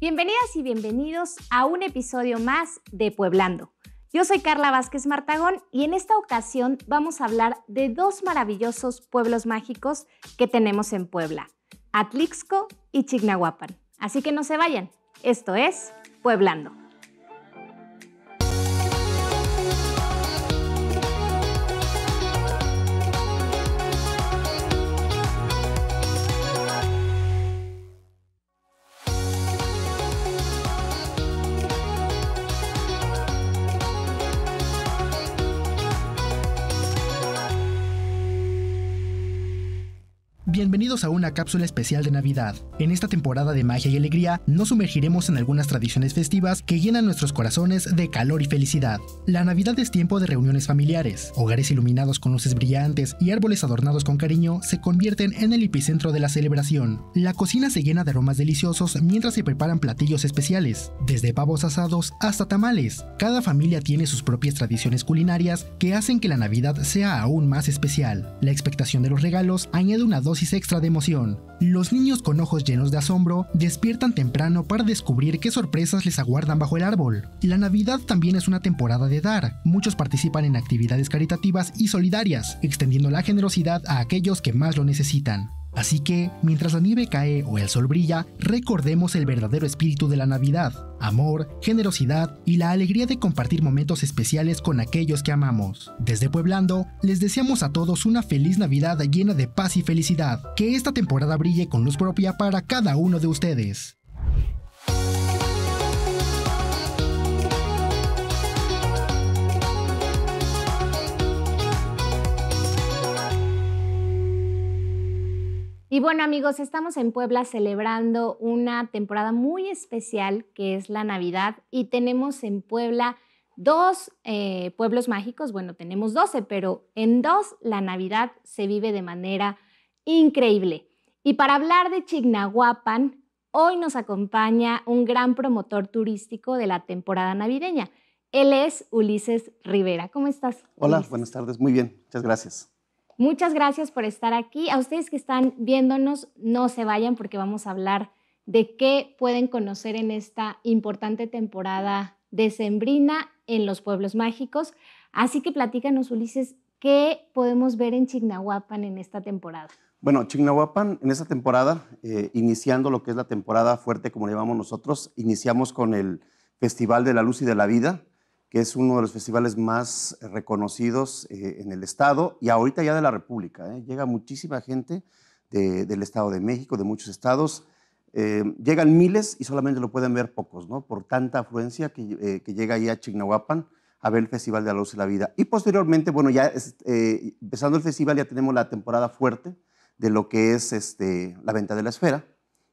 Bienvenidas y bienvenidos a un episodio más de Pueblando. Yo soy Carla Vázquez Martagón y en esta ocasión vamos a hablar de dos maravillosos pueblos mágicos que tenemos en Puebla, Atlixco y Chignahuapan. Así que no se vayan, esto es Pueblando. Bienvenidos a una cápsula especial de Navidad. En esta temporada de magia y alegría nos sumergiremos en algunas tradiciones festivas que llenan nuestros corazones de calor y felicidad. La Navidad es tiempo de reuniones familiares. Hogares iluminados con luces brillantes y árboles adornados con cariño se convierten en el epicentro de la celebración. La cocina se llena de aromas deliciosos mientras se preparan platillos especiales, desde pavos asados hasta tamales. Cada familia tiene sus propias tradiciones culinarias que hacen que la Navidad sea aún más especial. La expectación de los regalos añade una dosis extra de emoción. Los niños con ojos llenos de asombro despiertan temprano para descubrir qué sorpresas les aguardan bajo el árbol. La Navidad también es una temporada de dar. Muchos participan en actividades caritativas y solidarias, extendiendo la generosidad a aquellos que más lo necesitan. Así que, mientras la nieve cae o el sol brilla, recordemos el verdadero espíritu de la Navidad, amor, generosidad y la alegría de compartir momentos especiales con aquellos que amamos. Desde Pueblando, les deseamos a todos una feliz Navidad llena de paz y felicidad, que esta temporada brille con luz propia para cada uno de ustedes. Y bueno amigos, estamos en Puebla celebrando una temporada muy especial que es la Navidad y tenemos en Puebla dos eh, pueblos mágicos, bueno, tenemos 12, pero en dos la Navidad se vive de manera increíble. Y para hablar de Chignahuapan, hoy nos acompaña un gran promotor turístico de la temporada navideña. Él es Ulises Rivera. ¿Cómo estás? Hola, buenas tardes. Muy bien, muchas gracias. Muchas gracias por estar aquí. A ustedes que están viéndonos, no se vayan porque vamos a hablar de qué pueden conocer en esta importante temporada decembrina en los pueblos mágicos. Así que platícanos, Ulises, ¿qué podemos ver en Chignahuapan en esta temporada? Bueno, Chignahuapan en esta temporada, eh, iniciando lo que es la temporada fuerte, como le llamamos nosotros, iniciamos con el Festival de la Luz y de la Vida, que es uno de los festivales más reconocidos eh, en el Estado y ahorita ya de la República. ¿eh? Llega muchísima gente del Estado de México, de muchos estados. Eh, llegan miles y solamente lo pueden ver pocos, ¿no? Por tanta afluencia que, que llega ahí a Chignahuapan a ver el Festival de la Luz y la Vida. Y posteriormente, bueno, ya empezando el festival ya tenemos la temporada fuerte de lo que es este, la venta de la esfera,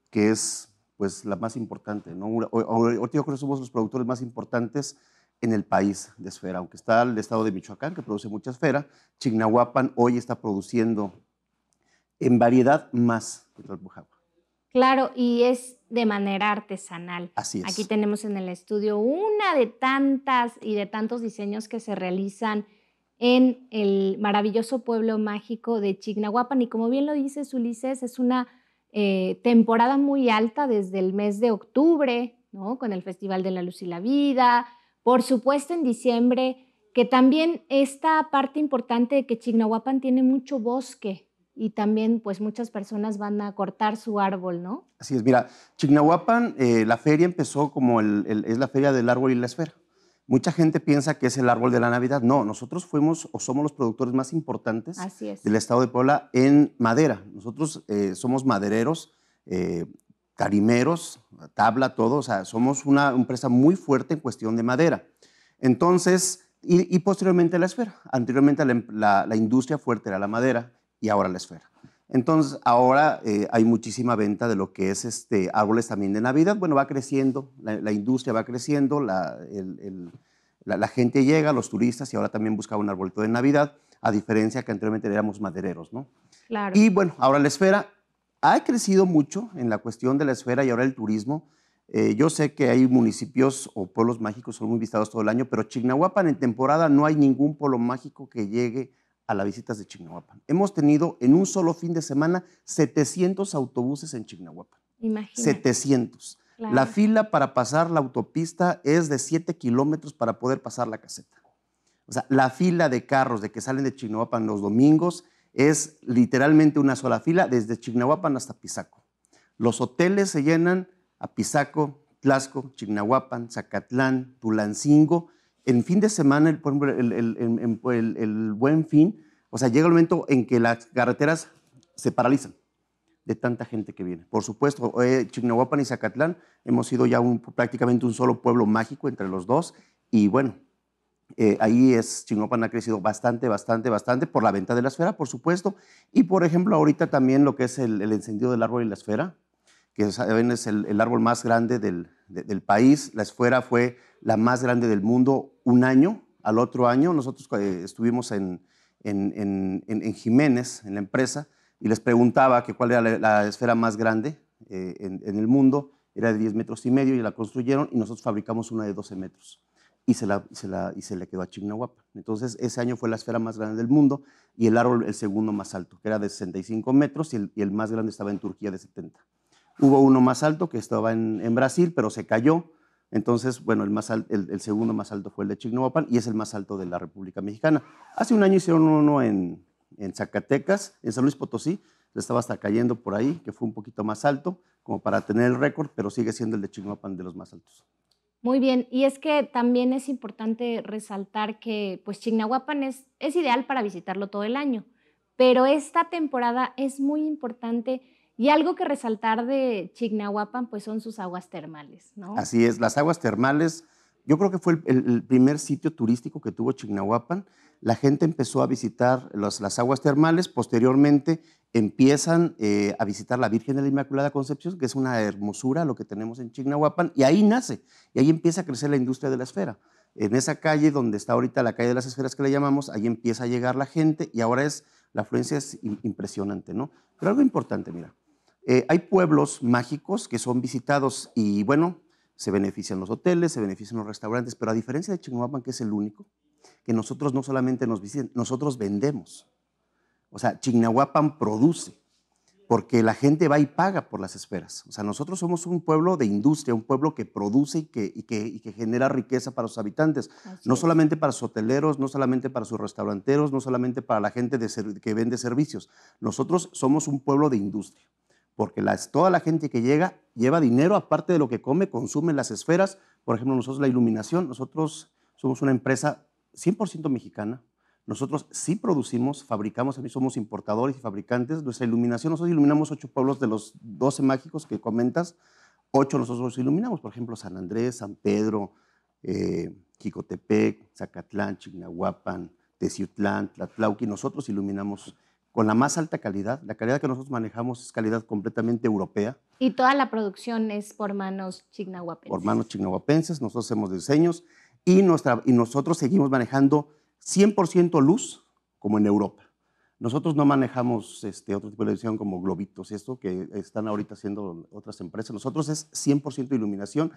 que es pues la más importante, ¿no? Ahorita yo creo que somos los productores más importantes en el país de esfera. Aunque está el estado de Michoacán, que produce mucha esfera, Chignahuapan hoy está produciendo en variedad más que Tlalpujahua. Claro, y es de manera artesanal. Así es. Aquí tenemos en el estudio una de tantas y de tantos diseños que se realizan en el maravilloso pueblo mágico de Chignahuapan. Y como bien lo dices, Ulises, es una eh, temporada muy alta desde el mes de octubre, ¿no? Con el Festival de la Luz y la Vida, por supuesto, en diciembre, que también esta parte importante de que Chignahuapan tiene mucho bosque y también pues muchas personas van a cortar su árbol, ¿no? Así es, mira, Chignahuapan, eh, la feria empezó como el, es la feria del árbol y la esfera. Mucha gente piensa que es el árbol de la Navidad. No, nosotros fuimos o somos los productores más importantes del estado de Puebla en madera. Nosotros eh, somos madereros, eh, carimeros, tabla, todo, o sea, somos una empresa muy fuerte en cuestión de madera. Entonces, y, posteriormente la esfera. Anteriormente la, industria fuerte era la madera y ahora la esfera. Entonces, ahora eh, hay muchísima venta de lo que es este, árboles también de Navidad. Bueno, va creciendo, la, industria va creciendo, la, gente llega, los turistas, y ahora también buscaba un arbolito de Navidad, a diferencia que anteriormente éramos madereros, ¿no? Claro. Y bueno, ahora la esfera, ha crecido mucho en la cuestión de la esfera y ahora el turismo. Eh, yo sé que hay municipios o pueblos mágicos son muy visitados todo el año, pero Chignahuapan en temporada no hay ningún polo mágico que llegue a las visitas de Chignahuapan. Hemos tenido en un solo fin de semana 700 autobuses en Chignahuapan. Imagínate. 700. La fila para pasar la autopista es de 7 kilómetros para poder pasar la caseta. O sea, la fila de carros de que salen de Chignahuapan los domingos es literalmente una sola fila desde Chignahuapan hasta Pisaco. Los hoteles se llenan a Pisaco, Tlaxco, Chignahuapan, Zacatlán, Tulancingo. En fin de semana, el, el, buen fin, o sea, llega el momento en que las carreteras se paralizan de tanta gente que viene. Por supuesto, eh, Chignahuapan y Zacatlán hemos sido ya prácticamente un solo pueblo mágico entre los dos y bueno, eh, ahí es, Chinopan ha crecido bastante, bastante, bastante por la venta de la esfera, por supuesto. Y por ejemplo, ahorita también lo que es el, encendido del árbol y la esfera, que saben es el, árbol más grande del, país. La esfera fue la más grande del mundo un año. Al otro año nosotros eh, estuvimos en, en, en, Jiménez, en la empresa, y les preguntaba que cuál era la, esfera más grande eh, en, el mundo. Era de 10 metros y medio y la construyeron y nosotros fabricamos una de 12 metros y se, la, se, le quedó a Chignahuapan. Entonces, ese año fue la esfera más grande del mundo y el árbol el segundo más alto, que era de 65 metros y el, más grande estaba en Turquía de 70. Hubo uno más alto que estaba en, Brasil, pero se cayó. Entonces, bueno, el, más el, segundo más alto fue el de Chignahuapan y es el más alto de la República Mexicana. Hace un año hicieron uno en, en Zacatecas, en San Luis Potosí, le estaba hasta cayendo por ahí, que fue un poquito más alto, como para tener el récord, pero sigue siendo el de Chignahuapan de los más altos. Muy bien, y es que también es importante resaltar que pues Chignahuapan es, ideal para visitarlo todo el año, pero esta temporada es muy importante y algo que resaltar de Chignahuapan pues son sus aguas termales, ¿no? Así es, las aguas termales, yo creo que fue el, primer sitio turístico que tuvo Chignahuapan. La gente empezó a visitar las aguas termales, posteriormente empiezan eh, a visitar la Virgen de la Inmaculada Concepción, que es una hermosura lo que tenemos en Chignahuapan, y ahí nace, y ahí empieza a crecer la industria de la esfera. En esa calle donde está ahorita la calle de las esferas que le llamamos, ahí empieza a llegar la gente y ahora es, la afluencia es impresionante, ¿no? Pero algo importante, mira, eh, hay pueblos mágicos que son visitados y bueno, se benefician los hoteles, se benefician los restaurantes, pero a diferencia de Chignahuapan, que es el único, que nosotros no solamente nos visiten, nosotros vendemos. O sea, Chignahuapan produce, porque la gente va y paga por las esferas. O sea, nosotros somos un pueblo de industria, un pueblo que produce y que, y genera riqueza para los habitantes. no solamente para sus hoteleros, no solamente para sus restauranteros, no solamente para la gente que vende servicios. Nosotros somos un pueblo de industria, porque toda la gente que llega lleva dinero, aparte de lo que come, consume las esferas. Por ejemplo, nosotros la iluminación, nosotros somos una empresa 100% mexicana, nosotros sí producimos, fabricamos, también somos importadores y fabricantes. Nuestra iluminación, nosotros iluminamos ocho pueblos de los 12 mágicos que comentas, ocho nosotros iluminamos, por ejemplo, San Andrés, San Pedro, eh, Quicotepec, Zacatlán, Chignahuapan, Teciutlán, Tlatlauqui. Nosotros iluminamos con la más alta calidad. La calidad que nosotros manejamos es calidad completamente europea. Y toda la producción es por manos chignahuapenses. Por manos chignahuapenses, nosotros hacemos diseños y, y nosotros seguimos manejando 100% luz, como en Europa. Nosotros no manejamos este, otro tipo de iluminación como globitos esto que están ahorita haciendo otras empresas. Nosotros es 100% iluminación.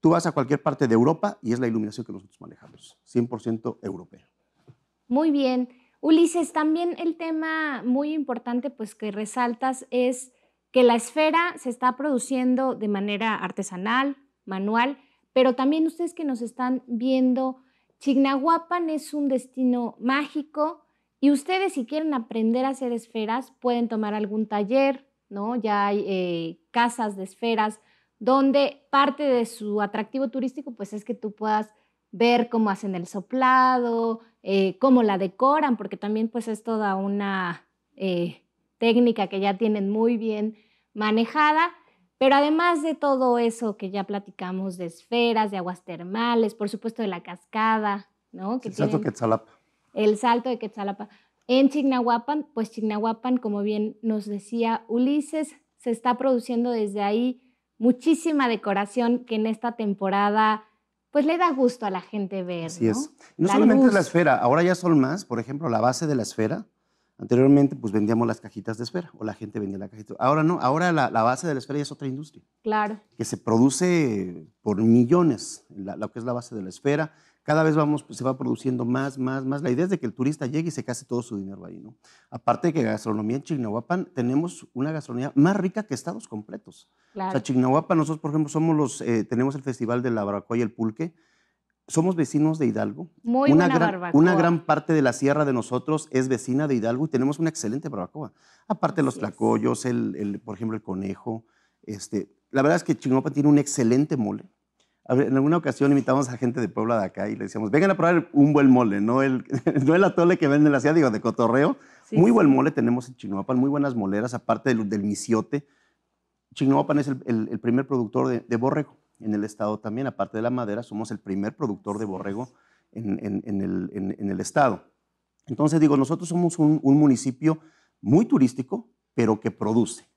Tú vas a cualquier parte de Europa y es la iluminación que nosotros manejamos, 100% europea. Muy bien. Ulises, también el tema muy importante pues que resaltas es que la esfera se está produciendo de manera artesanal, manual, pero también ustedes que nos están viendo Chignahuapan es un destino mágico y ustedes si quieren aprender a hacer esferas pueden tomar algún taller, ¿no? Ya hay eh, casas de esferas donde parte de su atractivo turístico pues es que tú puedas ver cómo hacen el soplado, eh, cómo la decoran, porque también pues es toda una eh, técnica que ya tienen muy bien manejada. Pero además de todo eso que ya platicamos de esferas, de aguas termales, por supuesto de la cascada, ¿no? el salto de Quetzalapa. El salto de Quetzalapa. En Chignahuapan, pues Chignahuapan, como bien nos decía Ulises, se está produciendo desde ahí muchísima decoración que en esta temporada pues le da gusto a la gente ver. Así ¿no? es. No solamente la esfera, ahora ya son más, por ejemplo, la base de la esfera Anteriormente, pues vendíamos las cajitas de esfera o la gente vendía la cajita. Ahora no, ahora la, base de la esfera ya es otra industria. Claro. Que se produce por millones, la, lo que es la base de la esfera. Cada vez vamos, pues, se va produciendo más, más, más. La idea es de que el turista llegue y se case todo su dinero ahí, ¿no? Aparte de que gastronomía en Chignahuapan tenemos una gastronomía más rica que estados completos. O sea, Chignahuapan, nosotros, por ejemplo, somos los, eh, tenemos el Festival de la Barbacoa y el Pulque, somos vecinos de Hidalgo. una gran, Una gran parte de la sierra de nosotros es vecina de Hidalgo y tenemos una excelente barbacoa. Aparte los tlacoyos, el, por ejemplo, el conejo. Este, la verdad es que Chinopa tiene un excelente mole. En alguna ocasión invitamos a gente de Puebla de acá y le decíamos, vengan a probar un buen mole, no el, no el atole que venden en la ciudad, digo, de cotorreo. muy buen mole tenemos en Chinoapan, muy buenas moleras, aparte del, del misiote. Chinoapan es el, primer productor de, de borrego en el estado también, aparte de la madera, somos el primer productor de borrego en, el, en el, estado. Entonces digo, nosotros somos un, municipio muy turístico, pero que produce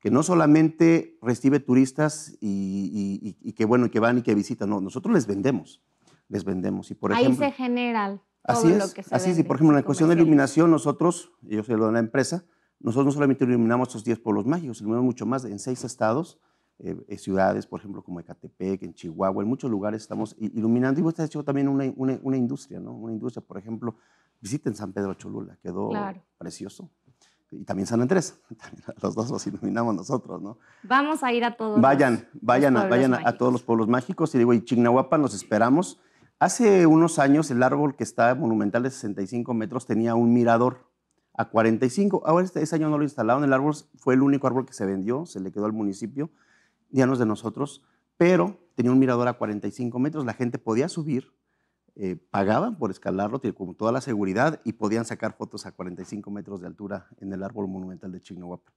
que no solamente recibe turistas y, y, que bueno que van y que visitan, no, nosotros les vendemos, les vendemos y por Ahí se genera todo lo que se así es y por ejemplo en la cuestión de iluminación nosotros, yo soy de la empresa, nosotros no solamente iluminamos estos 10 pueblos mágicos, iluminamos mucho más en seis estados eh, eh, ciudades, por ejemplo, como Ecatepec, en Chihuahua, en muchos lugares estamos iluminando. Y ha hecho también una, una, una, industria, ¿no? Una industria, por ejemplo, visiten San Pedro Cholula, quedó precioso. Y también San Andrés, los dos los iluminamos nosotros, ¿no? Vamos a ir a todos. Vayan, vayan, vayan a, todos los pueblos mágicos. Y digo, y Chignahuapan los esperamos. Hace unos años el árbol que está monumental de 65 metros tenía un mirador a 45. Ahora este, ese año no lo instalaron, el árbol fue el único árbol que se vendió, se le quedó al municipio dianos de nosotros, pero tenía un mirador a 45 metros, la gente podía subir, eh, pagaban por escalarlo con toda la seguridad y podían sacar fotos a 45 metros de altura en el árbol monumental de Chignahuapan.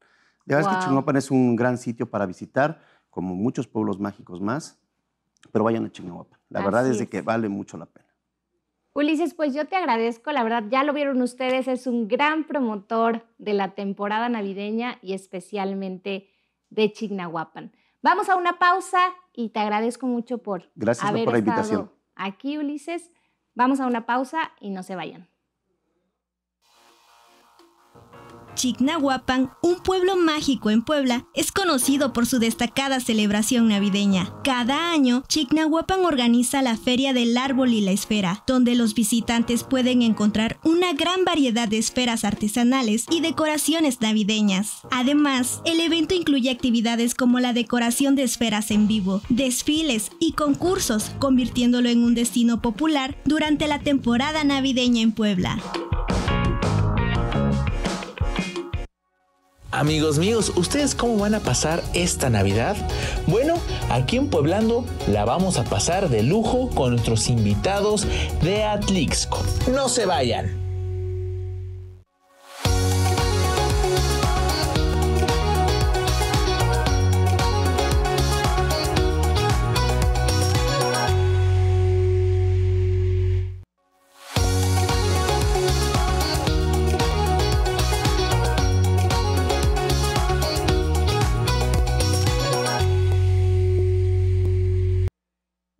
De verdad es que Chignahuapan es un gran sitio para visitar, como muchos pueblos mágicos más, pero vayan a Chignahuapan. La verdad es de que vale mucho la pena. Ulises, pues yo te agradezco, la verdad ya lo vieron ustedes, es un gran promotor de la temporada navideña y especialmente de Chignahuapan. Vamos a una pausa y te agradezco mucho por haber la aquí, Ulises. Vamos a una pausa y no se vayan. Chignahuapan, un pueblo mágico en Puebla, es conocido por su destacada celebración navideña. Cada año, Chignahuapan organiza la Feria del Árbol y la Esfera, donde los visitantes pueden encontrar una gran variedad de esferas artesanales y decoraciones navideñas. Además, el evento incluye actividades como la decoración de esferas en vivo, desfiles y concursos, convirtiéndolo en un destino popular durante la temporada navideña en Puebla. Amigos míos, ¿ustedes cómo van a pasar esta Navidad? Bueno, aquí en Pueblando la vamos a pasar de lujo con nuestros invitados de Atlixco. No se vayan.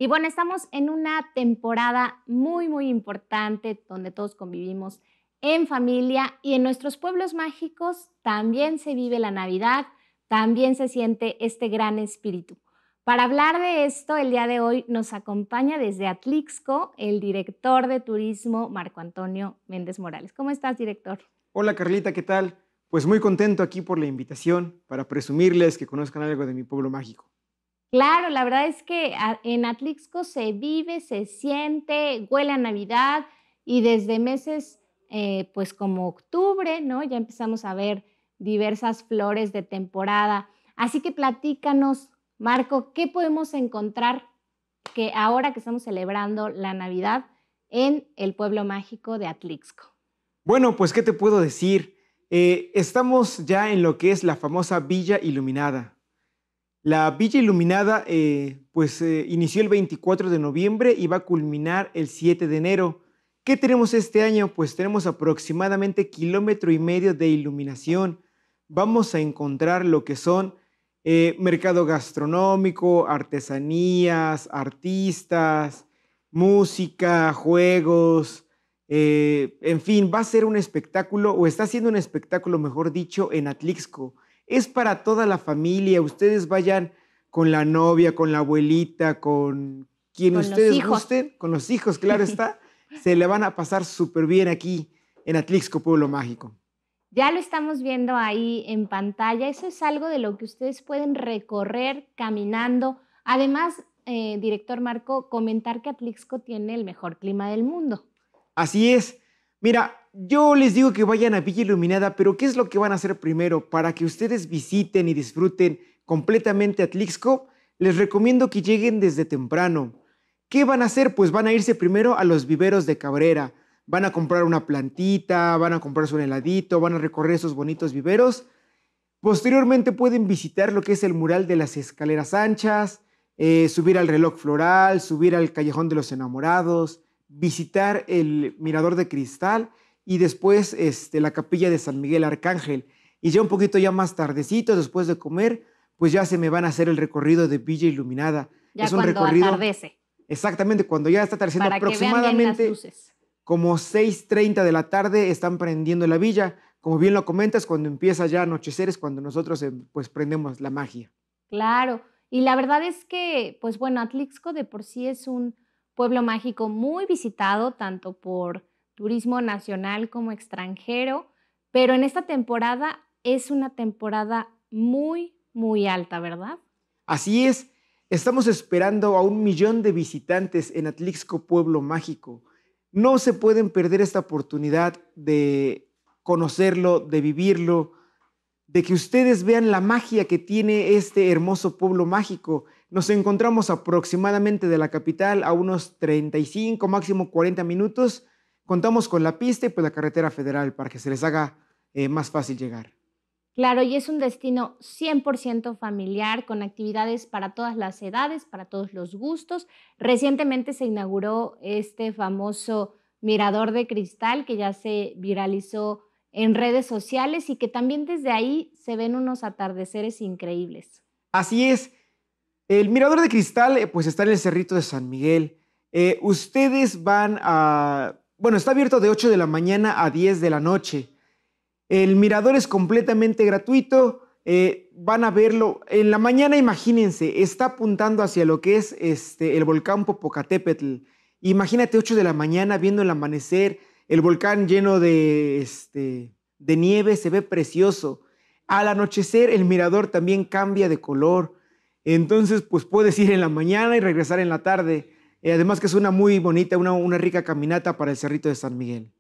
bueno, estamos en una temporada muy, muy importante donde todos convivimos en familia y en nuestros pueblos mágicos también se vive la Navidad, también se siente este gran espíritu. Para hablar de esto, el día de hoy nos acompaña desde Atlixco el director de turismo Marco Antonio Méndez Morales. ¿Cómo estás, director? Hola, Carlita, ¿qué tal? Pues muy contento aquí por la invitación para presumirles que conozcan algo de mi pueblo mágico. Claro, la verdad es que en Atlixco se vive, se siente, huele a Navidad y desde meses, eh, pues como octubre, ¿no? Ya empezamos a ver diversas flores de temporada. Así que platícanos, Marco, ¿qué podemos encontrar que ahora que estamos celebrando la Navidad en el pueblo mágico de Atlixco? Bueno, pues, ¿qué te puedo decir? Eh, estamos ya en lo que es la famosa Villa Iluminada, la Villa Iluminada eh, pues, eh, inició el 24 de noviembre y va a culminar el 7 de enero. ¿Qué tenemos este año? Pues tenemos aproximadamente kilómetro y medio de iluminación. Vamos a encontrar lo que son eh, mercado gastronómico, artesanías, artistas, música, juegos, en fin, va a ser un espectáculo, o está siendo un espectáculo, mejor dicho, en Atlixco es para toda la familia. Ustedes vayan con la novia, con la abuelita, con quien ustedes gusten, con los hijos, claro está. se le van a pasar súper bien aquí en Atlixco, Pueblo Mágico. Ya lo estamos viendo ahí en pantalla. Eso es algo de lo que ustedes pueden recorrer caminando. Además, eh, director Marco, comentar que Atlixco tiene el mejor clima del mundo. Así es. Mira, yo les digo que vayan a Villa Iluminada, pero ¿qué es lo que van a hacer primero? Para que ustedes visiten y disfruten completamente Atlixco, les recomiendo que lleguen desde temprano. ¿Qué van a hacer? Pues van a irse primero a los viveros de Cabrera. Van a comprar una plantita, van a comprarse un heladito, van a recorrer esos bonitos viveros. Posteriormente pueden visitar lo que es el mural de las escaleras anchas, eh, subir al reloj floral, subir al callejón de los enamorados, visitar el Mirador de Cristal y después este, la capilla de San Miguel Arcángel. Y ya un poquito ya más tardecito, después de comer, pues ya se me van a hacer el recorrido de Villa Iluminada. es un cuando recorrido, atardece. Exactamente, cuando ya está atardeciendo aproximadamente como 6.30 de la tarde están prendiendo la villa. Como bien lo comentas, cuando empieza ya a anochecer es cuando nosotros em, pues prendemos la magia. Claro, y la verdad es que, pues bueno, Atlixco de por sí es un pueblo mágico muy visitado tanto por turismo nacional como extranjero, pero en esta temporada es una temporada muy, muy alta, ¿verdad? Así es, estamos esperando a un millón de visitantes en Atlixco Pueblo Mágico. No se pueden perder esta oportunidad de conocerlo, de vivirlo, de que ustedes vean la magia que tiene este hermoso pueblo mágico nos encontramos aproximadamente de la capital a unos 35, máximo 40 minutos. Contamos con la pista y pues la carretera federal para que se les haga eh, más fácil llegar. Claro, y es un destino 100% familiar, con actividades para todas las edades, para todos los gustos. Recientemente se inauguró este famoso mirador de cristal que ya se viralizó en redes sociales y que también desde ahí se ven unos atardeceres increíbles. Así es, el Mirador de Cristal, eh, pues está en el Cerrito de San Miguel. Eh, ustedes van a... Bueno, está abierto de 8 de la mañana a 10 de la noche. El mirador es completamente gratuito. Eh, van a verlo. En la mañana, imagínense, está apuntando hacia lo que es este, el volcán Popocatépetl. Imagínate 8 de la mañana viendo el amanecer, el volcán lleno de, este, de nieve, se ve precioso. Al anochecer, el mirador también cambia de color. Entonces, pues puedes ir en la mañana y regresar en la tarde. Eh, además que es una muy bonita, una, una rica caminata para el Cerrito de San Miguel.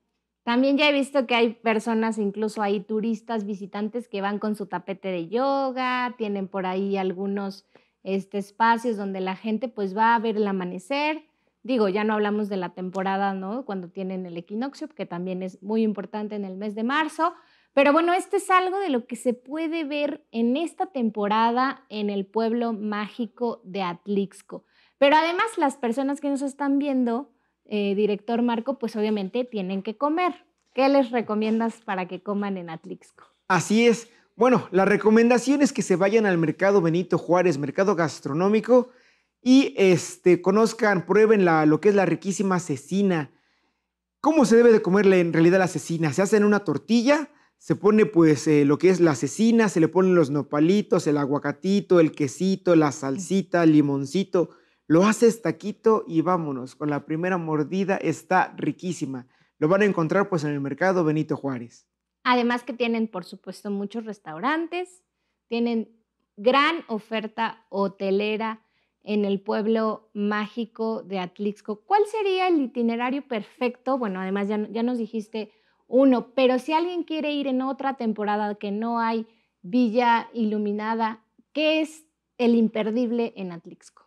También ya he visto que hay personas, incluso hay turistas, visitantes que van con su tapete de yoga, tienen por ahí algunos este, espacios donde la gente pues va a ver el amanecer. Digo, ya no hablamos de la temporada, ¿no? Cuando tienen el equinoccio, que también es muy importante en el mes de marzo, pero bueno, esto es algo de lo que se puede ver en esta temporada en el pueblo mágico de Atlixco. Pero además las personas que nos están viendo, eh, director Marco, pues obviamente tienen que comer. ¿Qué les recomiendas para que coman en Atlixco? Así es. Bueno, la recomendación es que se vayan al mercado Benito Juárez, mercado gastronómico, y este, conozcan, prueben la, lo que es la riquísima cecina. ¿Cómo se debe de comerle en realidad la cecina? Se hace en una tortilla, se pone pues eh, lo que es la cecina, se le ponen los nopalitos, el aguacatito, el quesito, la salsita, el limoncito, lo haces este taquito y vámonos, con la primera mordida está riquísima. Lo van a encontrar pues en el mercado Benito Juárez. Además que tienen por supuesto muchos restaurantes, tienen gran oferta hotelera en el pueblo mágico de Atlixco. ¿Cuál sería el itinerario perfecto? Bueno, además ya, ya nos dijiste uno, pero si alguien quiere ir en otra temporada que no hay Villa Iluminada, ¿qué es el imperdible en Atlixco?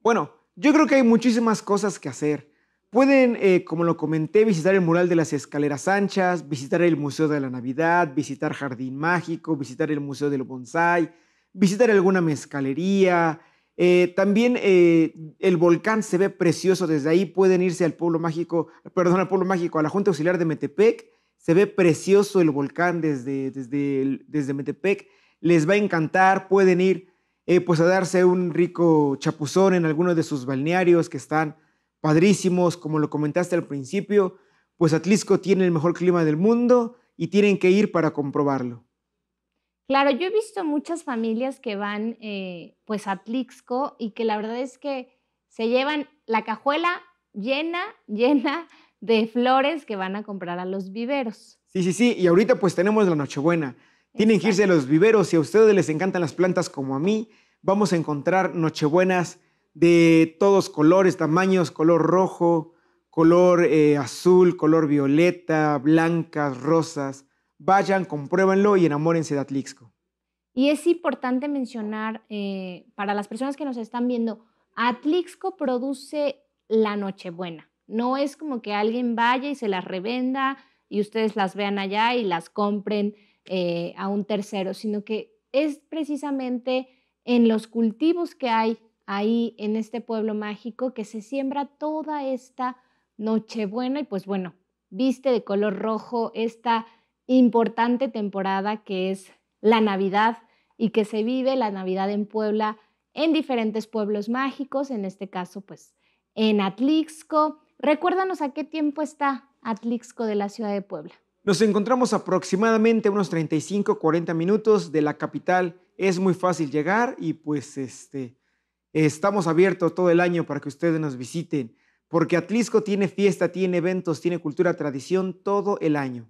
Bueno, yo creo que hay muchísimas cosas que hacer. Pueden, eh, como lo comenté, visitar el mural de las escaleras anchas, visitar el Museo de la Navidad, visitar Jardín Mágico, visitar el Museo del Bonsai, visitar alguna mezcalería. Eh, también eh, el volcán se ve precioso desde ahí. Pueden irse al pueblo mágico, perdón, al pueblo mágico, a la Junta Auxiliar de Metepec se ve precioso el volcán desde, desde, Metepec, les va a encantar, pueden ir eh, pues a darse un rico chapuzón en alguno de sus balnearios que están padrísimos, como lo comentaste al principio, pues Atlisco tiene el mejor clima del mundo y tienen que ir para comprobarlo. Claro, yo he visto muchas familias que van eh, pues a Atlixco y que la verdad es que se llevan la cajuela llena, llena de flores que van a comprar a los viveros. Sí, sí, sí. Y ahorita pues tenemos la Nochebuena. Tienen que irse a los viveros. Si a ustedes les encantan las plantas como a mí, vamos a encontrar Nochebuenas de todos colores, tamaños, color rojo, color eh, azul, color violeta, blancas, rosas. Vayan, compruébenlo y enamórense de Atlixco. Y es importante mencionar, eh, para las personas que nos están viendo, Atlixco produce la Nochebuena. No es como que alguien vaya y se las revenda y ustedes las vean allá y las compren eh, a un tercero, sino que es precisamente en los cultivos que hay ahí en este pueblo mágico que se siembra toda esta Nochebuena y pues bueno, viste de color rojo esta importante temporada que es la Navidad y que se vive la Navidad en Puebla en diferentes pueblos mágicos, en este caso pues en Atlixco, Recuérdanos a qué tiempo está Atlixco de la ciudad de Puebla. Nos encontramos aproximadamente unos 35-40 minutos de la capital. Es muy fácil llegar y pues este, estamos abiertos todo el año para que ustedes nos visiten, porque Atlixco tiene fiesta, tiene eventos, tiene cultura, tradición todo el año.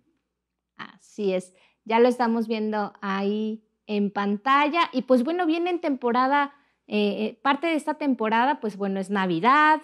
Así es, ya lo estamos viendo ahí en pantalla y pues bueno, viene en temporada, eh, eh, parte de esta temporada, pues bueno, es Navidad,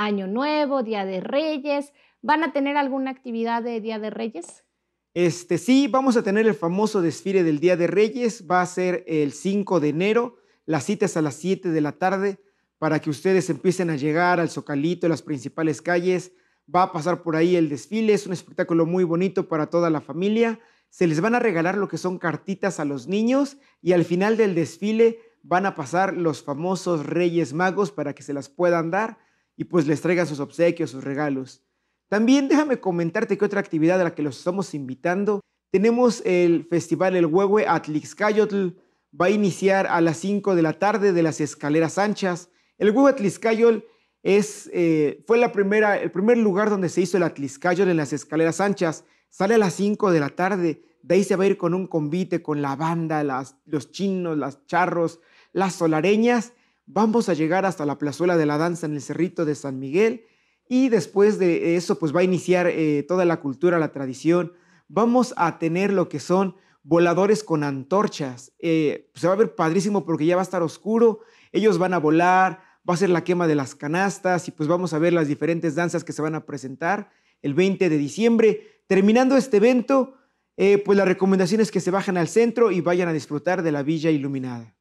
Año Nuevo, Día de Reyes. ¿Van a tener alguna actividad de Día de Reyes? Este, sí, vamos a tener el famoso desfile del Día de Reyes. Va a ser el 5 de enero. Las citas a las 7 de la tarde para que ustedes empiecen a llegar al Zocalito, las principales calles. Va a pasar por ahí el desfile. Es un espectáculo muy bonito para toda la familia. Se les van a regalar lo que son cartitas a los niños y al final del desfile van a pasar los famosos Reyes Magos para que se las puedan dar y pues les traiga sus obsequios, sus regalos. También déjame comentarte que otra actividad a la que los estamos invitando, tenemos el Festival El Huehue Atlixcayotl, va a iniciar a las 5 de la tarde de las escaleras anchas. El Huehue Atlixcayotl es, eh, fue la primera, el primer lugar donde se hizo el Atlixcayotl en las escaleras anchas. Sale a las 5 de la tarde, de ahí se va a ir con un convite, con la banda, los chinos, las charros, las solareñas, vamos a llegar hasta la plazuela de la danza en el Cerrito de San Miguel y después de eso pues va a iniciar eh, toda la cultura, la tradición. Vamos a tener lo que son voladores con antorchas. Eh, se va a ver padrísimo porque ya va a estar oscuro, ellos van a volar, va a ser la quema de las canastas y pues vamos a ver las diferentes danzas que se van a presentar el 20 de diciembre. Terminando este evento, eh, pues la recomendación es que se bajen al centro y vayan a disfrutar de la Villa Iluminada.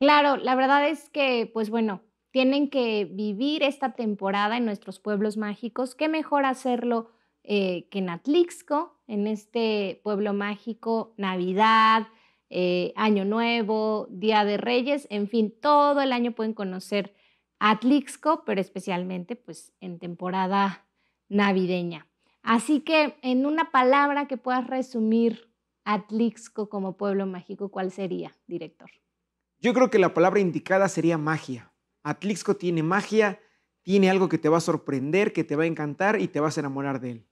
Claro, la verdad es que, pues bueno, tienen que vivir esta temporada en nuestros pueblos mágicos. ¿Qué mejor hacerlo eh, que en Atlixco, en este pueblo mágico, Navidad, eh, Año Nuevo, Día de Reyes, en fin, todo el año pueden conocer Atlixco, pero especialmente pues en temporada navideña. Así que en una palabra que puedas resumir Atlixco como pueblo mágico, ¿cuál sería, director? Yo creo que la palabra indicada sería magia. Atlixco tiene magia, tiene algo que te va a sorprender, que te va a encantar y te vas a enamorar de él.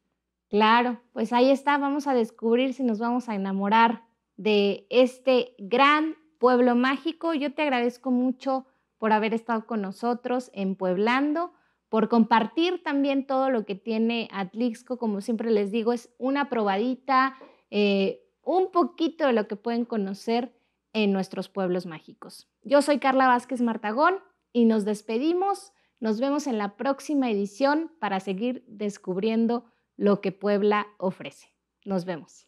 Claro, pues ahí está, vamos a descubrir si nos vamos a enamorar de este gran pueblo mágico. Yo te agradezco mucho por haber estado con nosotros en Pueblando, por compartir también todo lo que tiene Atlixco. Como siempre les digo, es una probadita, eh, un poquito de lo que pueden conocer en nuestros pueblos mágicos. Yo soy Carla Vázquez Martagón y nos despedimos. Nos vemos en la próxima edición para seguir descubriendo lo que Puebla ofrece. Nos vemos.